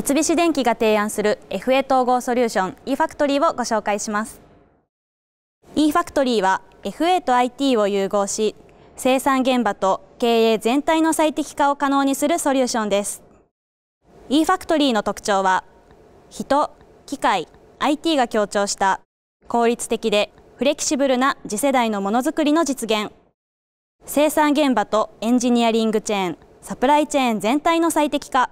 三菱電機が提案する FA 統合ソリューション eFactory をご紹介します eFactory は FA と IT を融合し生産現場と経営全体の最適化を可能にするソリューションです eFactory の特徴は人、機械、IT が強調した効率的でフレキシブルな次世代のものづくりの実現生産現場とエンジニアリングチェーン、サプライチェーン全体の最適化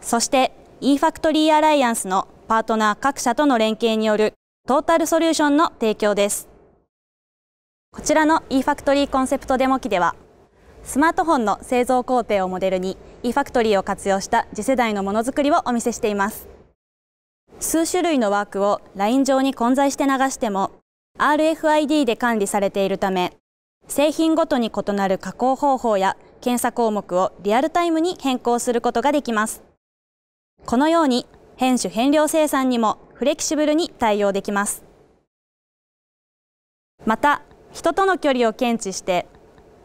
そして e-factory アライアンスのパートナー各社との連携によるトータルソリューションの提供です。こちらの e-factory コンセプトデモ機では、スマートフォンの製造工程をモデルに e-factory を活用した次世代のものづくりをお見せしています。数種類のワークをライン上に混在して流しても RFID で管理されているため製品ごとに異なる加工方法や検査項目をリアルタイムに変更することができますこのように変種変量生産にもフレキシブルに対応できますまた人との距離を検知して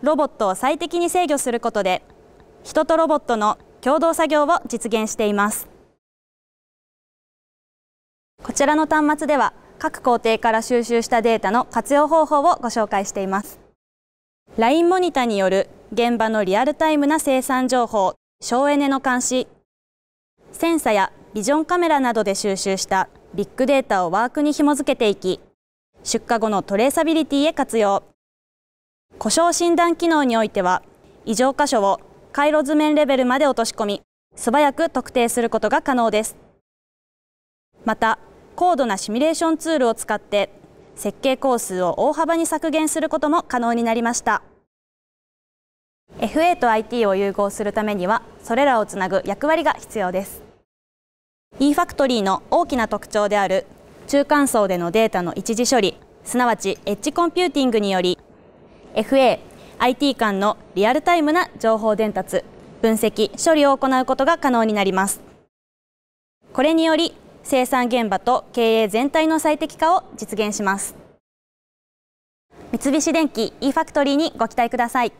ロボットを最適に制御することで人とロボットの共同作業を実現していますこちらの端末では各工程から収集したデータの活用方法をご紹介しています LINE モニタによる現場のリアルタイムな生産情報省エネの監視センサやビジョンカメラなどで収集したビッグデータをワークに紐付けていき出荷後のトレーサビリティへ活用故障診断機能においては異常箇所を回路図面レベルまで落とし込み素早く特定することが可能ですまた高度なシミュレーションツールを使って設計工数を大幅に削減することも可能になりました FA と IT を融合するためにはそれらをつなぐ役割が必要です eFactory の大きな特徴である中間層でのデータの一時処理すなわちエッジコンピューティングにより FA、IT 間のリアルタイムな情報伝達、分析、処理を行うことが可能になりますこれにより生産現場と経営全体の最適化を実現します三菱電機 eFactory にご期待ください